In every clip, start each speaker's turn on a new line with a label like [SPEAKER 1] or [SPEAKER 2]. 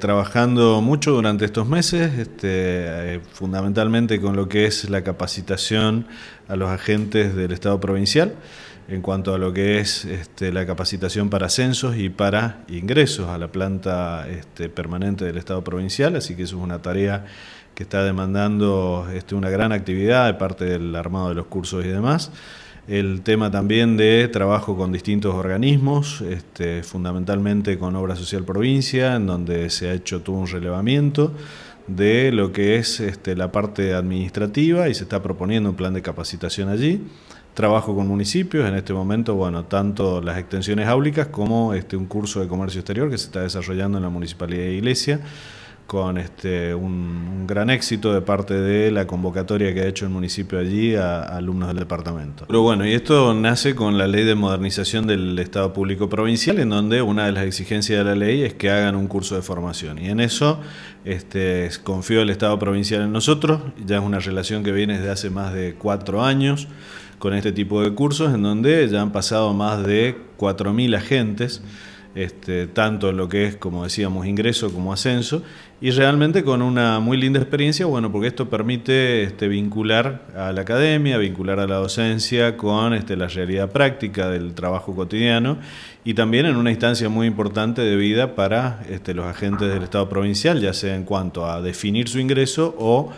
[SPEAKER 1] trabajando mucho durante estos meses, este, eh, fundamentalmente con lo que es la capacitación a los agentes del Estado provincial en cuanto a lo que es este, la capacitación para censos y para ingresos a la planta este, permanente del Estado provincial, así que eso es una tarea que está demandando este, una gran actividad de parte del armado de los cursos y demás. El tema también de trabajo con distintos organismos, este, fundamentalmente con Obra Social Provincia, en donde se ha hecho todo un relevamiento de lo que es este, la parte administrativa y se está proponiendo un plan de capacitación allí. Trabajo con municipios, en este momento, bueno, tanto las extensiones áulicas como este, un curso de comercio exterior que se está desarrollando en la Municipalidad de Iglesia con este, un, gran éxito de parte de la convocatoria que ha hecho el municipio allí a, alumnos del departamento. Pero bueno, y esto nace con la ley de modernización del Estado Público Provincial, en donde una de las exigencias de la ley es que hagan un curso de formación. Y en eso este, confío el Estado Provincial en nosotros, ya es una relación que viene desde hace más de cuatro años con este tipo de cursos, en donde ya han pasado más de 4.000 agentes. Este, tanto en lo que es, como decíamos, ingreso como ascenso, y realmente con una muy linda experiencia, bueno, porque esto permite este, vincular a la academia, vincular a la docencia con este, la realidad práctica del trabajo cotidiano y también en una instancia muy importante de vida para los agentes del Estado provincial, ya sea en cuanto a definir su ingreso o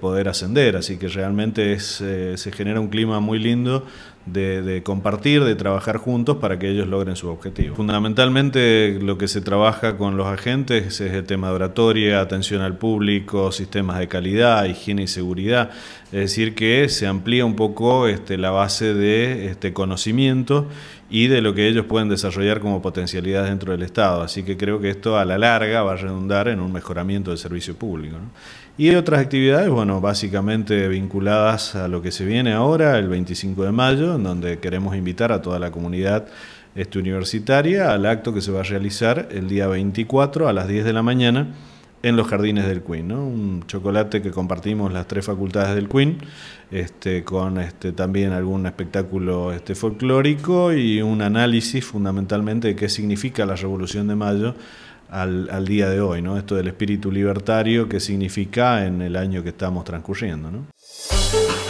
[SPEAKER 1] poder ascender. Así que realmente eh, se genera un clima muy lindo de, compartir, de trabajar juntos para que ellos logren su objetivo. Fundamentalmente lo que se trabaja con los agentes es el tema de oratoria, atención al público, sistemas de calidad, higiene y seguridad, es decir, que se amplía un poco este, la base de este, conocimiento y de lo que ellos pueden desarrollar como potencialidad dentro del Estado. Así que creo que esto a la larga va a redundar en un mejoramiento del servicio público. ¿no? Y otras actividades, bueno, básicamente vinculadas a lo que se viene ahora, el 25 de mayo, en donde queremos invitar a toda la comunidad este, universitaria al acto que se va a realizar el día 24 a las 10 de la mañana en los jardines del Queen, un chocolate que compartimos las tres facultades del Queen, este, con este, también algún espectáculo este, folclórico y un análisis fundamentalmente de qué significa la Revolución de Mayo al, día de hoy, ¿no? esto del espíritu libertario que significa en el año que estamos transcurriendo. ¿no?